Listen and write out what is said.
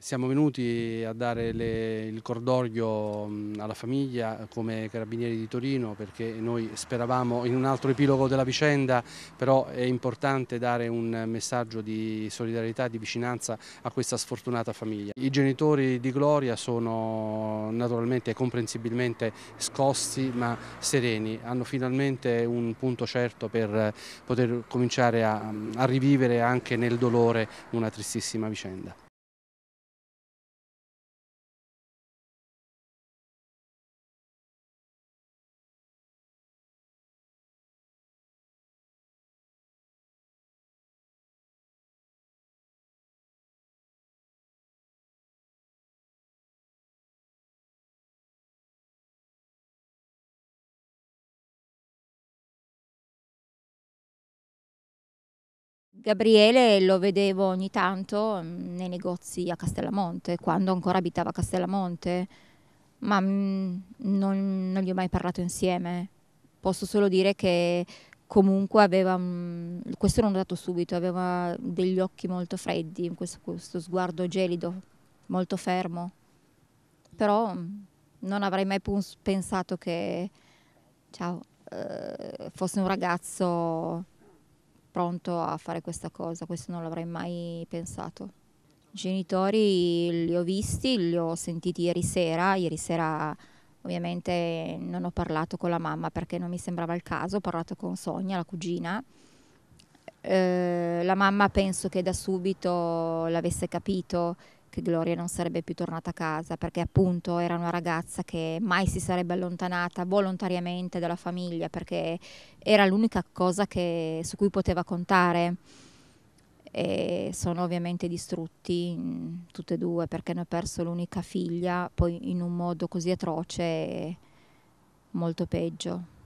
Siamo venuti a dare le, il cordoglio alla famiglia come Carabinieri di Torino perché noi speravamo in un altro epilogo della vicenda, però è importante dare un messaggio di solidarietà e di vicinanza a questa sfortunata famiglia. I genitori di Gloria sono naturalmente e comprensibilmente scossi ma sereni, hanno finalmente un punto certo per poter cominciare a, a rivivere anche nel dolore una tristissima vicenda. Gabriele lo vedevo ogni tanto mm, nei negozi a Castellamonte, quando ancora abitava a Castellamonte, ma mm, non, non gli ho mai parlato insieme. Posso solo dire che comunque aveva, mm, questo l'ho notato subito, aveva degli occhi molto freddi, questo, questo sguardo gelido, molto fermo. Però non avrei mai pensato che ciao, eh, fosse un ragazzo pronto a fare questa cosa, questo non l'avrei mai pensato. I genitori li ho visti, li ho sentiti ieri sera, ieri sera ovviamente non ho parlato con la mamma perché non mi sembrava il caso, ho parlato con Sonia, la cugina. Eh, la mamma penso che da subito l'avesse capito che Gloria non sarebbe più tornata a casa perché appunto era una ragazza che mai si sarebbe allontanata volontariamente dalla famiglia perché era l'unica cosa che, su cui poteva contare e sono ovviamente distrutti mm, tutte e due perché hanno perso l'unica figlia poi in un modo così atroce molto peggio.